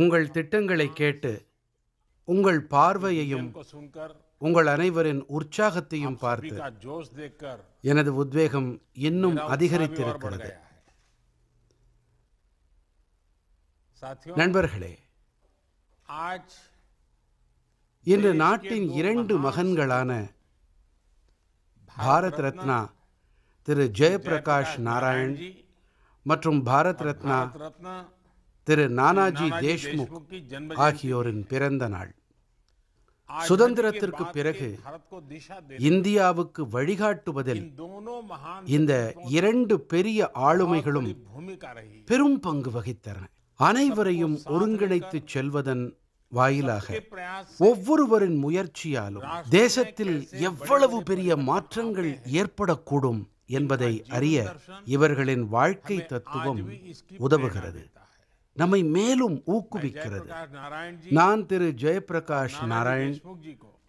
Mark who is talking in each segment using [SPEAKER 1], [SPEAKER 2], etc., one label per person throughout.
[SPEAKER 1] உங்கள் திட்டங்களை கேட்டு உங்கள் பார்வையையும் உங்கள் அனைவரின் உற்சாகத்தையும் பார்த்து எனது உத்வேகம் இன்னும் அதிகரித்திருக்கிறது நண்பர்களே இன்று நாட்டின் இரண்டு மகன்களான பாரத் ரத்னா திரு ஜெயபிரகாஷ் நாராயண் மற்றும் பாரத் ரத்னா திரு நானாஜி தேஷ்முக் ஆகியோரின் பிறந்த நாள் சுதந்திரத்திற்கு பிறகு
[SPEAKER 2] இந்தியாவுக்கு
[SPEAKER 1] வழிகாட்டுவதில் இந்த இரண்டு பெரிய ஆளுமைகளும் பெரும் பங்கு வகித்தன அனைவரையும் ஒருங்கிணைத்து செல்வதன் வாயிலாக ஒவ்வொருவரின் முயற்சியாலும் தேசத்தில் எவ்வளவு பெரிய மாற்றங்கள் ஏற்படக்கூடும் என்பதை அறிய இவர்களின் வாழ்க்கை தத்துவம் உதவுகிறது நம்மை மேலும் ஊக்குவிக்கிறது நான் திரு ஜெயபிரகாஷ் நாராயண்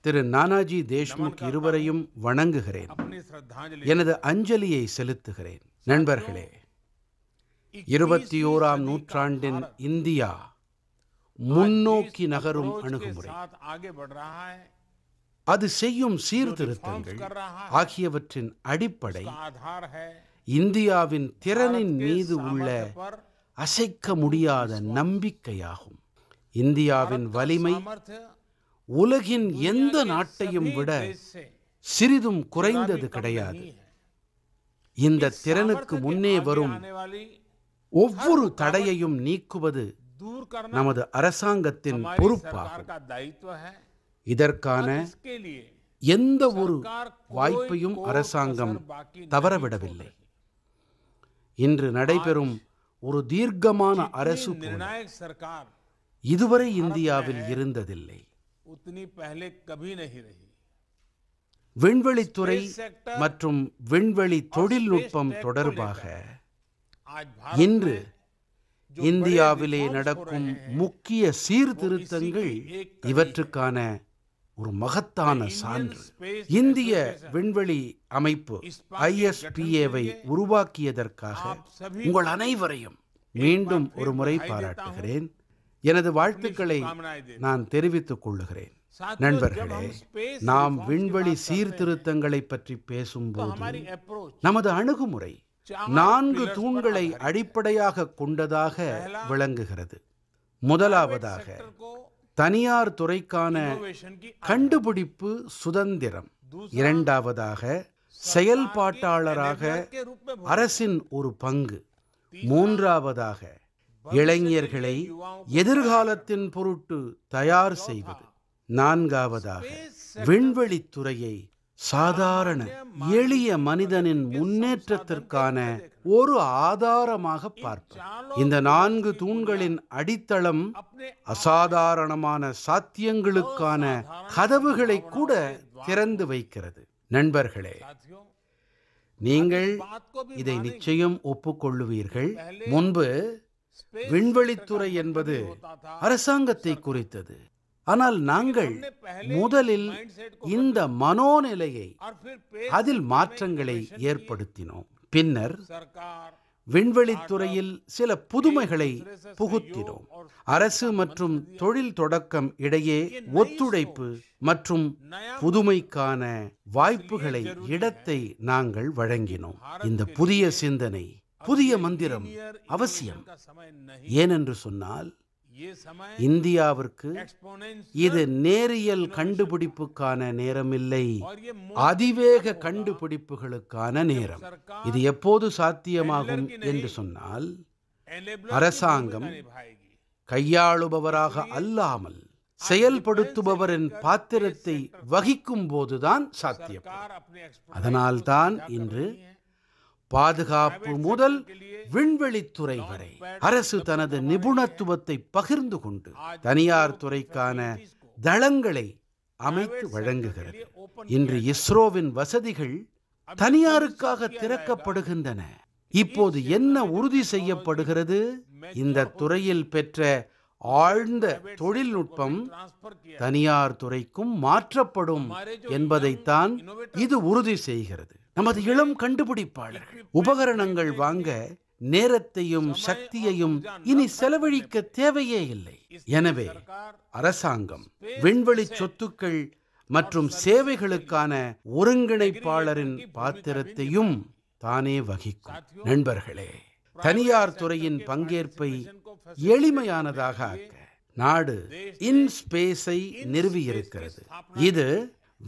[SPEAKER 1] திரு நானாஜி தேஷ்முக் இருவரையும் வணங்குகிறேன் எனது அஞ்சலியை செலுத்துகிறேன் நண்பர்களே இருபத்தி ஓராம் நூற்றாண்டின் இந்தியா முன்னோக்கி நகரும் அணுகுமுறை அது செய்யும் சீர்திருத்தங்கள் ஆகியவற்றின் அடிப்படை இந்தியாவின் திறனின் மீது உள்ள அசைக்க முடியாத நம்பிக்கையாகும் இந்தியாவின் வலிமை உலகின் எந்த நாட்டையும் விட சிறிதும் குறைந்தது கிடையாது இந்த திறனுக்கு முன்னே வரும் ஒவ்வொரு தடையையும் நீக்குவது நமது அரசாங்கத்தின் பொறுப்பாகும் இதற்கான எந்த ஒரு வாய்ப்பையும் அரசாங்கம் தவறவிடவில்லை இன்று நடைபெறும் ஒரு தீர்க்கமான அரசு இதுவரை இந்தியாவில் இருந்ததில்லை விண்வெளித்துறை மற்றும் விண்வெளி தொழில்நுட்பம் தொடர்பாக இன்று இந்தியாவிலே நடக்கும் முக்கிய சீர்திருத்தங்கள் இவற்றுக்கான ஒரு மகத்தான சான்று இந்திய விண்வெளி அமைப்பு ஐஎஸ்பிஏவை உருவாக்கியதற்காக உங்கள் அனைவரையும் மீண்டும் ஒரு முறை பாராட்டுகிறேன் எனது வாழ்த்துக்களை நான் தெரிவித்துக் கொள்ளுகிறேன் நண்பர்களே நாம் விண்வெளி சீர்திருத்தங்களை பற்றி பேசும்போது நமது அணுகுமுறை நான்கு தூண்களை அடிப்படையாக கொண்டதாக விளங்குகிறது முதலாவதாக தனியார் துறைக்கான கண்டுபிடிப்பு சுதந்திரம் இரண்டாவதாக செயல்பாட்டாளராக அரசின் ஒரு பங்கு மூன்றாவதாக இளைஞர்களை எதிர்காலத்தின் பொருட்டு தயார் செய்வது நான்காவதாக விண்வெளித்துறையை சாதாரண எளிய மனிதனின் முன்னேற்றத்திற்கான ஒரு ஆதாரமாக பார்ப்போம் இந்த நான்கு தூண்களின் அடித்தளம் அசாதாரணமான சாத்தியங்களுக்கான கதவுகளை கூட திறந்து வைக்கிறது நண்பர்களே நீங்கள் இதை நிச்சயம் ஒப்புக்கொள்ளுவீர்கள் முன்பு விண்வெளித்துறை என்பது அரசாங்கத்தை குறித்தது ஆனால் நாங்கள் முதலில் இந்த மனோநிலையை அதில் மாற்றங்களை ஏற்படுத்தினோம் பின்னர் விண்வெளித்துறையில் சில புதுமைகளை புகுத்தினோம் அரசு மற்றும் தொழில் தொடக்கம் இடையே ஒத்துழைப்பு மற்றும் புதுமைக்கான வாய்ப்புகளை இடத்தை நாங்கள் வழங்கினோம் இந்த புதிய சிந்தனை புதிய மந்திரம் அவசியம் ஏனென்று சொன்னால் இந்தியாவிற்கு இது நேரியல் கண்டுபிடிப்புக்கான நேரமில்லை அதிவேக கண்டுபிடிப்புகளுக்கான நேரம் இது எப்போது சாத்தியமாகும் என்று சொன்னால் அரசாங்கம் கையாளுபவராக அல்லாமல் செயல்படுத்துபவரின் பாத்திரத்தை வகிக்கும் போதுதான் சாத்தியம் அதனால்தான் இன்று பாதுகாப்பு முதல் விண்வெளித்துறை வரை அரசு தனது நிபுணத்துவத்தை பகிர்ந்து கொண்டு தனியார் துறைக்கான தளங்களை அமைத்து வழங்குகிறது இன்று இஸ்ரோவின் வசதிகள் தனியாருக்காக திறக்கப்படுகின்றன இப்போது என்ன உறுதி செய்யப்படுகிறது இந்த துறையில் பெற்ற ஆழ்ந்த தொழில்நுட்பம் தனியார் துறைக்கும் மாற்றப்படும் என்பதைத்தான் இது உறுதி செய்கிறது நமது இளம் கண்டுபிடிப்பாளர்கள் உபகரணங்கள் வாங்க நேரத்தையும் சக்தியையும் இனி செலவழிக்க தேவையே இல்லை எனவே அரசாங்கம் விண்வெளி சொத்துக்கள் மற்றும் சேவைகளுக்கான ஒருங்கிணைப்பாளரின் பாத்திரத்தையும் தானே வகிக்கும் நண்பர்களே தனியார் துறையின் பங்கேற்பை எளிமையானதாக ஆக்க நாடு இன்ஸ்பேஸை நிறுவியிருக்கிறது இது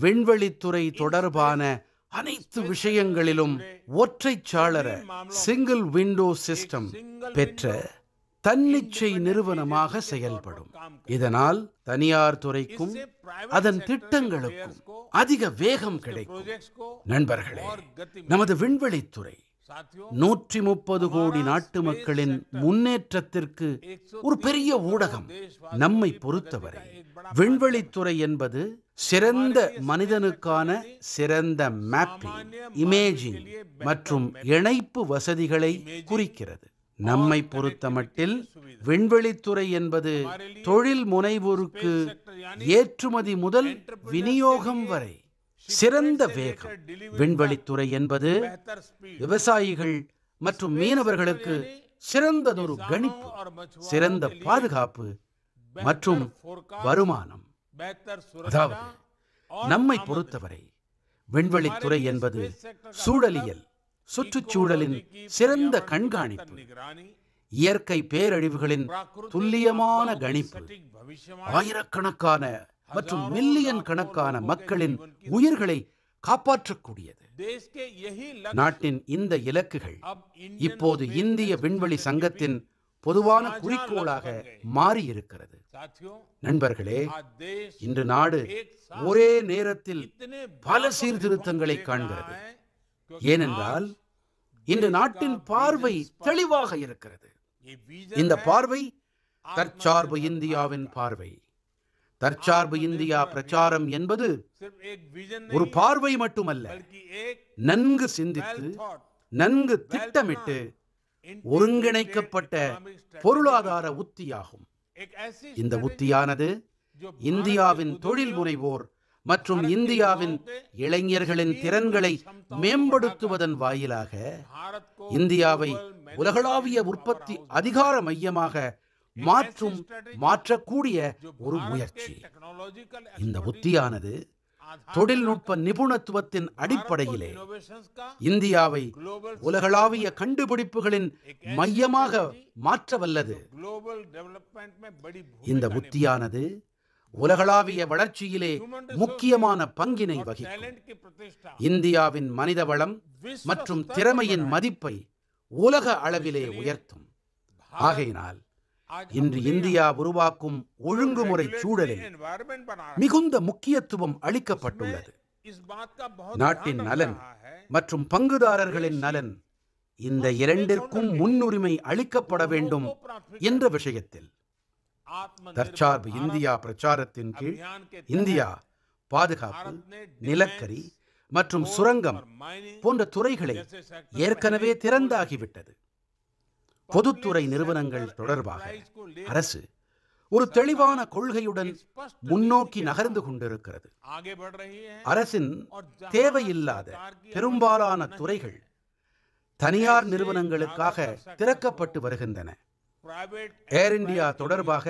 [SPEAKER 1] விண்வெளித்துறை தொடர்பான அனைத்து விஷயங்களிலும் ஒற்றை சாளர சிங்கிள் விண்டோ சிஸ்டம் பெற்ற தன்னிச்சை நிறுவனமாக செயல்படும் இதனால் தனியார் துறைக்கும் அதன் திட்டங்களுக்கும் அதிக வேகம் கிடைக்கும் நண்பர்களே நமது விண்வெளித்துறை நூற்றி முப்பது கோடி நாட்டு மக்களின் முன்னேற்றத்திற்கு ஒரு பெரிய ஊடகம் நம்மை பொறுத்தவரை விண்வெளித்துறை என்பது சிறந்த மனிதனுக்கான சிறந்த மேப்பிங் இமேஜிங் மற்றும் இணைப்பு வசதிகளை குறிக்கிறது நம்மை மட்டில் விண்வெளித்துறை என்பது தொழில் முனைவோருக்கு ஏற்றுமதி முதல் விநியோகம் வரை சிறந்த வேகம் விண்வெளித்துறை என்பது விவசாயிகள் மற்றும் மீனவர்களுக்கு சிறந்ததொரு கணிப்பு சிறந்த பாதுகாப்பு மற்றும் வருமானம் அதாவது நம்மை பொறுத்தவரை விண்வெளித்துறை என்பது சூழலியல் சுற்றுச்சூழலின் சிறந்த கண்காணிப்பு இயற்கை பேரழிவுகளின் துல்லியமான கணிப்பு ஆயிரக்கணக்கான மற்றும் மில்லியன் கணக்கான மக்களின் உயிர்களை காப்பாற்றக்கூடியது நாட்டின் இந்த இலக்குகள் இப்போது இந்திய விண்வெளி சங்கத்தின் பொதுவான குறிக்கோளாக மாறியிருக்கிறது நண்பர்களே இன்று நாடு ஒரே நேரத்தில் பல சீர்திருத்தங்களை காண்கிறது ஏனென்றால் இன்று நாட்டின் பார்வை தெளிவாக இருக்கிறது இந்த பார்வை தற்சார்பு இந்தியாவின் பார்வை தற்சார்பு இந்தியா பிரச்சாரம் என்பது ஒரு பார்வை மட்டுமல்ல நன்கு சிந்தித்து நன்கு திட்டமிட்டு ஒருங்கிணைக்கப்பட்ட பொருளாதார உத்தியாகும் இந்த உத்தியானது இந்தியாவின் தொழில் முனைவோர் மற்றும் இந்தியாவின் இளைஞர்களின் திறன்களை மேம்படுத்துவதன் வாயிலாக இந்தியாவை உலகளாவிய உற்பத்தி அதிகார மையமாக மாற்றும் மாற்றக்கூடிய ஒரு முயற்சி இந்த உத்தியானது தொழில்நுட்ப நிபுணத்துவத்தின் அடிப்படையிலே இந்தியாவை உலகளாவிய கண்டுபிடிப்புகளின் மையமாக மாற்ற வல்லது இந்த உத்தியானது உலகளாவிய வளர்ச்சியிலே முக்கியமான பங்கினை வகிக்கும் இந்தியாவின் மனித வளம் மற்றும் திறமையின் மதிப்பை உலக அளவிலே உயர்த்தும் ஆகையினால் இன்று இந்தியா உருவாக்கும் ஒழுங்குமுறை சூழலில் மிகுந்த முக்கியத்துவம் அளிக்கப்பட்டுள்ளது நாட்டின் நலன் மற்றும் பங்குதாரர்களின் நலன் இந்த இரண்டிற்கும் முன்னுரிமை அளிக்கப்பட வேண்டும் என்ற விஷயத்தில் தற்சார்பு இந்தியா பிரச்சாரத்தின் கீழ் இந்தியா பாதுகாப்பு நிலக்கரி மற்றும் சுரங்கம் போன்ற துறைகளை ஏற்கனவே திறந்தாகிவிட்டது பொதுத்துறை நிறுவனங்கள் தொடர்பாக அரசு ஒரு தெளிவான கொள்கையுடன் முன்னோக்கி நகர்ந்து கொண்டிருக்கிறது அரசின் தேவையில்லாத பெரும்பாலான துறைகள் தனியார் நிறுவனங்களுக்காக திறக்கப்பட்டு வருகின்றன ஏர் இந்தியா தொடர்பாக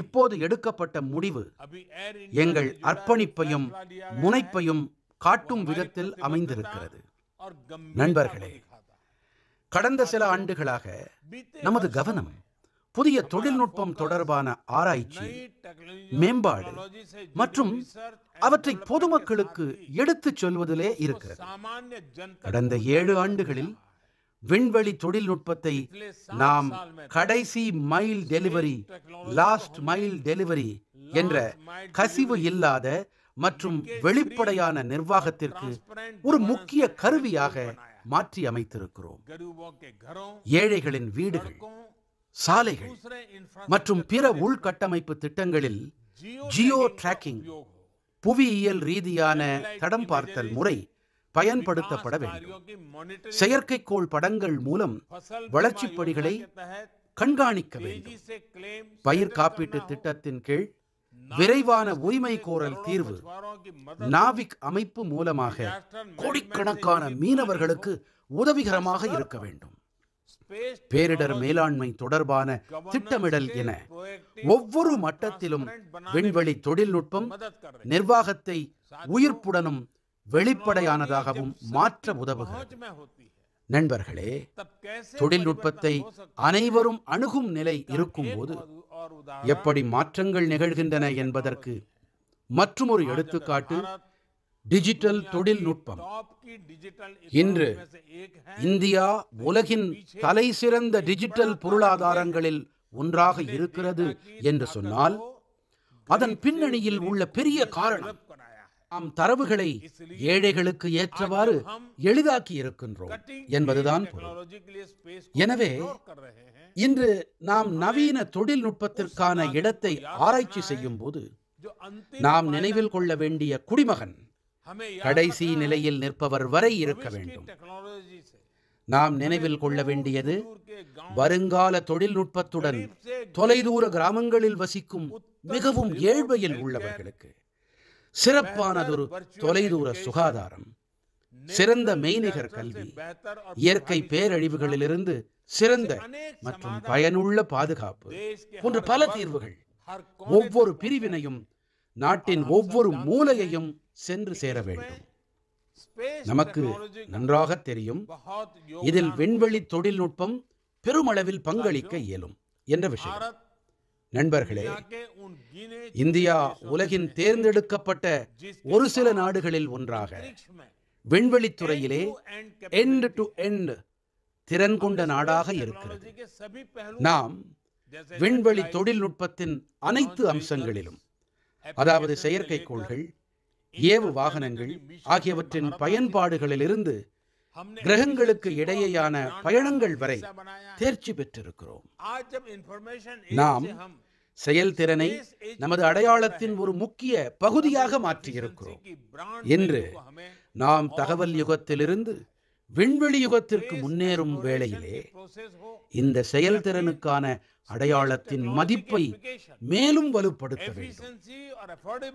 [SPEAKER 1] இப்போது எடுக்கப்பட்ட முடிவு எங்கள் அர்ப்பணிப்பையும் முனைப்பையும் காட்டும் விதத்தில் அமைந்திருக்கிறது நண்பர்களே கடந்த சில ஆண்டுகளாக நமது கவனம் புதிய தொழில்நுட்பம் தொடர்பான ஆராய்ச்சி மேம்பாடு மற்றும் அவற்றை பொதுமக்களுக்கு எடுத்துச் சொல்வதிலே இருக்கிறது கடந்த ஏழு ஆண்டுகளில் விண்வெளி தொழில்நுட்பத்தை நாம் கடைசி mile delivery last mile delivery என்ற கசிவு இல்லாத மற்றும் வெளிப்படையான நிர்வாகத்திற்கு ஒரு முக்கிய கருவியாக மாற்றி அமைத்திருக்கிறோம் ஏழைகளின் வீடுகள் சாலைகள் மற்றும் பிற உள்கட்டமைப்பு திட்டங்களில் ஜியோ டிராக்கிங் புவியியல் ரீதியான தடம் பார்த்தல் முறை பயன்படுத்தப்பட வேண்டும் செயற்கைக்கோள் படங்கள் மூலம் வளர்ச்சிப் படிகளை கண்காணிக்க வேண்டும் பயிர் காப்பீட்டு திட்டத்தின் கீழ் விரைவான உரிமை கோரல் தீர்வு நாவிக் அமைப்பு மூலமாக கோடிக்கணக்கான மீனவர்களுக்கு உதவிகரமாக இருக்க வேண்டும் பேரிடர் மேலாண்மை தொடர்பான திட்டமிடல் என ஒவ்வொரு மட்டத்திலும் விண்வெளி தொழில்நுட்பம் நிர்வாகத்தை உயிர்ப்புடனும் வெளிப்படையானதாகவும் மாற்ற உதவுகிறது நண்பர்களே தொழில்நுட்பத்தை அனைவரும் அணுகும் நிலை இருக்கும்போது எப்படி மாற்றங்கள் நிகழ்கின்றன என்பதற்கு மற்றொரு எடுத்துக்காட்டு டிஜிட்டல் தொழில்நுட்பம் இன்று இந்தியா உலகின் தலை சிறந்த டிஜிட்டல் பொருளாதாரங்களில் ஒன்றாக இருக்கிறது என்று சொன்னால் அதன் பின்னணியில் உள்ள பெரிய காரணம் நாம் தரவுகளை ஏழைகளுக்கு ஏற்றவாறு எளிதாக்கி இருக்கின்றோம் என்பதுதான் எனவே இன்று நாம் நவீன தொழில்நுட்பத்திற்கான இடத்தை ஆராய்ச்சி செய்யும் போது நாம் நினைவில் கொள்ள வேண்டிய குடிமகன் கடைசி நிலையில் நிற்பவர் வரை இருக்க வேண்டும் நாம் நினைவில் கொள்ள வேண்டியது வருங்கால தொழில்நுட்பத்துடன் தொலைதூர கிராமங்களில் வசிக்கும் மிகவும் ஏழ்மையில் உள்ளவர்களுக்கு சிறப்பானதொரு தொலைதூர சுகாதாரம் சிறந்த மெய்நிகர் கல்வி இயற்கை பேரழிவுகளிலிருந்து சிறந்த மற்றும் பயனுள்ள பாதுகாப்பு போன்ற பல தீர்வுகள் ஒவ்வொரு பிரிவினையும் நாட்டின் ஒவ்வொரு மூலையையும் சென்று சேர வேண்டும் நமக்கு நன்றாக தெரியும் இதில் விண்வெளி தொழில்நுட்பம் பெருமளவில் பங்களிக்க இயலும் என்ற விஷயம் நண்பர்களே இந்தியா உலகின் தேர்ந்தெடுக்கப்பட்ட ஒரு சில நாடுகளில் ஒன்றாக விண்வெளித்துறையிலே எண்ட் டு எண்ட் திறன் கொண்ட நாடாக இருக்கிறது
[SPEAKER 2] நாம் விண்வெளி
[SPEAKER 1] தொழில்நுட்பத்தின் அனைத்து அம்சங்களிலும் அதாவது செயற்கைக்கோள்கள் ஏவு வாகனங்கள் ஆகியவற்றின் பயன்பாடுகளிலிருந்து கிரகங்களுக்கு இடையேயான பயணங்கள் வரை தேர்ச்சி பெற்றிருக்கிறோம் நாம் செயல்திறனை நமது அடையாளத்தின் ஒரு முக்கிய பகுதியாக மாற்றியிருக்கிறோம் என்று நாம் தகவல் யுகத்திலிருந்து விண்வெளி யுகத்திற்கு முன்னேறும் வேளையிலே இந்த செயல்திறனுக்கான அடையாளத்தின் மதிப்பை மேலும் வலுப்படுத்த வேண்டும்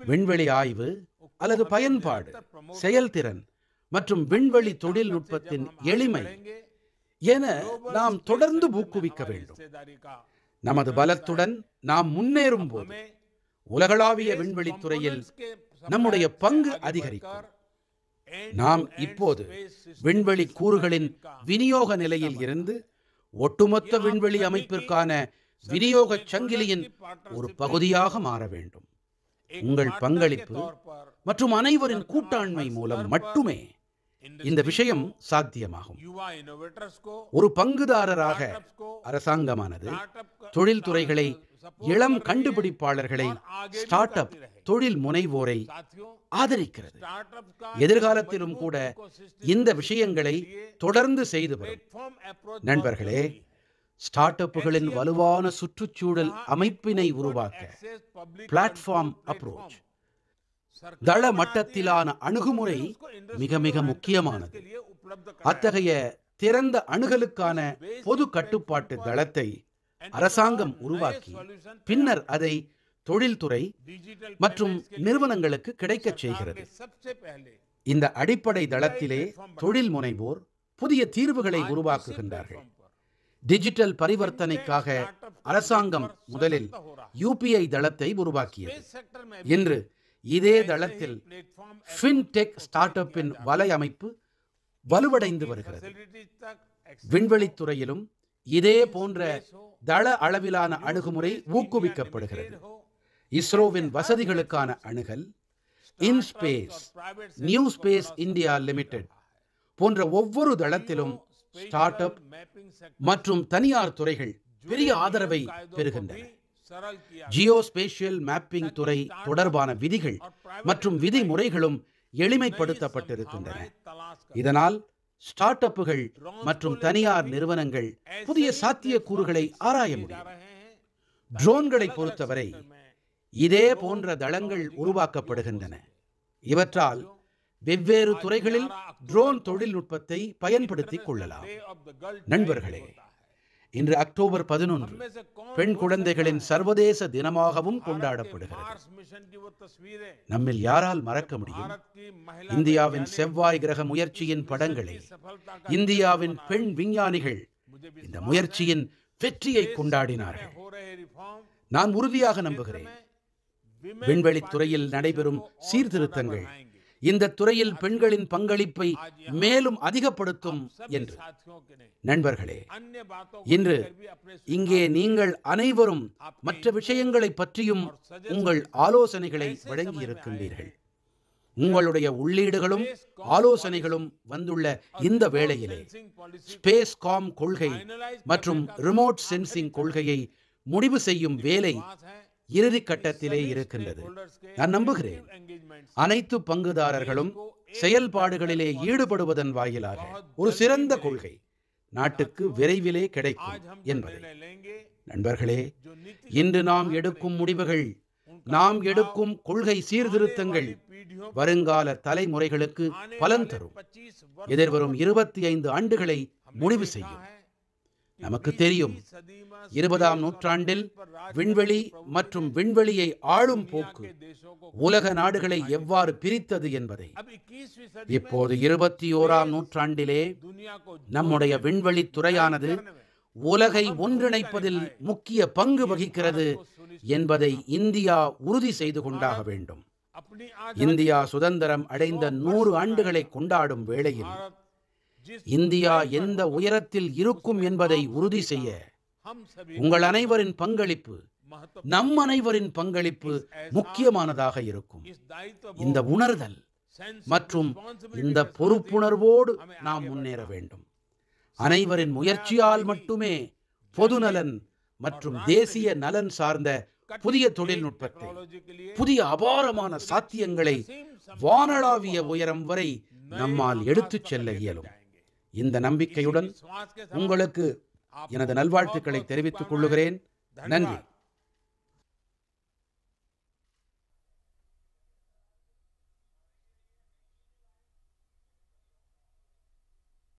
[SPEAKER 1] விண்வெளி ஆய்வு அல்லது பயன்பாடு செயல்திறன் மற்றும் விண்வெளி தொழில்நுட்பத்தின் எளிமை என நாம் தொடர்ந்து ஊக்குவிக்க வேண்டும் நமது பலத்துடன் நாம் முன்னேறும் போது உலகளாவிய விண்வெளித்துறையில் நம்முடைய பங்கு அதிகரிக்கும் நாம் இப்போது விண்வெளி கூறுகளின் விநியோக நிலையில் இருந்து ஒட்டுமொத்த விண்வெளி அமைப்பிற்கான விநியோக சங்கிலியின் ஒரு பகுதியாக மாற வேண்டும் உங்கள் பங்களிப்பு மற்றும் அனைவரின் கூட்டாண்மை மூலம் மட்டுமே இந்த விஷயம் சாத்தியமாகும் ஒரு பங்குதாரராக அரசாங்கமானது தொழில்துறைகளை இளம் கண்டுபிடிப்பாளர்களை ஸ்டார்ட் அப் தொழில் முனைவோரை ஆதரிக்கிறது எதிர்காலத்திலும் கூட இந்த விஷயங்களை தொடர்ந்து செய்து வரும் நண்பர்களே ஸ்டார்ட் அப்புகளின் வலுவான சுற்றுச்சூழல் அமைப்பினை உருவாக்க பிளாட்ஃபார்ம் அப்ரோச் தள மட்டத்திலான அணுகுமுறை மிக மிக முக்கியமானது அத்தகைய திறந்த அணுகலுக்கான பொது கட்டுப்பாட்டு தளத்தை அரசாங்கம் உருவாக்கி பின்னர் அதை தொழில்துறை மற்றும் நிறுவனங்களுக்கு கிடைக்கச் செய்கிறது இந்த அடிப்படை தளத்திலே தொழில் முனைவோர் புதிய தீர்வுகளை உருவாக்குகின்றார்கள் டிஜிட்டல் பரிவர்த்தனைக்காக அரசாங்கம் முதலில் யூபிஐ தளத்தை உருவாக்கியது இன்று இதே தளத்தில் ஃபின்டெக் ஸ்டார்ட் அப்பின் வலையமைப்பு வலுவடைந்து வருகிறது விண்வெளித்துறையிலும் இதே போன்ற தள அளவிலான அணுகுமுறை ஊக்குவிக்கப்படுகிறது இஸ்ரோவின் வசதிகளுக்கான அணுகல் IN-SPACe New Space India Limited போன்ற ஒவ்வொரு தளத்திலும் ஸ்டார்ட் அப் மற்றும் தனியார் துறைகள் பெரிய ஆதரவை பெறுகின்றன ஜியோ ஸ்பேஷியல் மேப்பிங் துறை தொடர்பான விதிகள் மற்றும் விதிமுறைகளும் எளிமைப்படுத்தப்பட்டிருக்கின்றன இதனால் ஸ்டார்ட் அப்புகள் மற்றும் தனியார் நிறுவனங்கள் புதிய e சாத்தியக்கூறுகளை ஆராய e முடியும் ட்ரோன்களை பொறுத்தவரை இதே போன்ற தளங்கள் உருவாக்கப்படுகின்றன இவற்றால் வெவ்வேறு துறைகளில் ட்ரோன் தொழில்நுட்பத்தை பயன்படுத்திக் கொள்ளலாம் நண்பர்களே இன்று அக்டோபர் பதினொன்று பெண் குழந்தைகளின் சர்வதேச தினமாகவும் கொண்டாடப்படுகிறது நம்மில் யாரால் மறக்க முடியும் இந்தியாவின் செவ்வாய் கிரக முயற்சியின் படங்களை இந்தியாவின் பெண் விஞ்ஞானிகள் இந்த முயற்சியின் வெற்றியை கொண்டாடினார்கள் நான் உறுதியாக நம்புகிறேன் விண்வெளித்துறையில் துறையில் நடைபெறும் சீர்திருத்தங்கள் இந்த துறையில் பெண்களின் பங்களிப்பை மேலும் அதிகப்படுத்தும் என்று நண்பர்களே இன்று இங்கே நீங்கள் அனைவரும் மற்ற விஷயங்களை பற்றியும் உங்கள் ஆலோசனைகளை வழங்கியிருக்கின்றீர்கள் உங்களுடைய உள்ளீடுகளும் ஆலோசனைகளும் வந்துள்ள இந்த வேளையிலே ஸ்பேஸ் காம் கொள்கை மற்றும் ரிமோட் சென்சிங் கொள்கையை முடிவு செய்யும் வேலை இறுதி கட்டத்திலே இருக்கின்றது நான் நம்புகிறேன் அனைத்து பங்குதாரர்களும் செயல்பாடுகளிலே ஈடுபடுவதன் வாயிலாக ஒரு சிறந்த கொள்கை நாட்டுக்கு விரைவிலே கிடைக்கும் என்பதை நண்பர்களே இன்று நாம் எடுக்கும் முடிவுகள் நாம் எடுக்கும் கொள்கை சீர்திருத்தங்கள் வருங்கால தலைமுறைகளுக்கு பலன் தரும் எதிர்வரும் இருபத்தி ஐந்து ஆண்டுகளை முடிவு செய்யும் நமக்கு தெரியும் இருபதாம் நூற்றாண்டில் விண்வெளி மற்றும் விண்வெளியை ஆளும் போக்கு உலக நாடுகளை எவ்வாறு பிரித்தது என்பதை இப்போது இருபத்தி ஓராம் நூற்றாண்டிலே நம்முடைய விண்வெளி துறையானது உலகை ஒன்றிணைப்பதில் முக்கிய பங்கு வகிக்கிறது என்பதை இந்தியா உறுதி செய்து கொண்டாக வேண்டும் இந்தியா சுதந்திரம் அடைந்த நூறு ஆண்டுகளை கொண்டாடும் வேளையில் இந்தியா எந்த உயரத்தில் இருக்கும் என்பதை உறுதி செய்ய உங்கள் அனைவரின் பங்களிப்பு நம் அனைவரின் பங்களிப்பு முக்கியமானதாக இருக்கும் இந்த உணர்தல் மற்றும் இந்த பொறுப்புணர்வோடு நாம் முன்னேற வேண்டும் அனைவரின் முயற்சியால் மட்டுமே பொதுநலன் மற்றும் தேசிய நலன் சார்ந்த புதிய தொழில்நுட்பத்தை புதிய அபாரமான சாத்தியங்களை வானளாவிய உயரம் வரை நம்மால் எடுத்துச் செல்ல இயலும் இந்த நம்பிக்கையுடன் உங்களுக்கு எனது நல்வாழ்த்துக்களை தெரிவித்துக் கொள்ளுகிறேன் நன்றி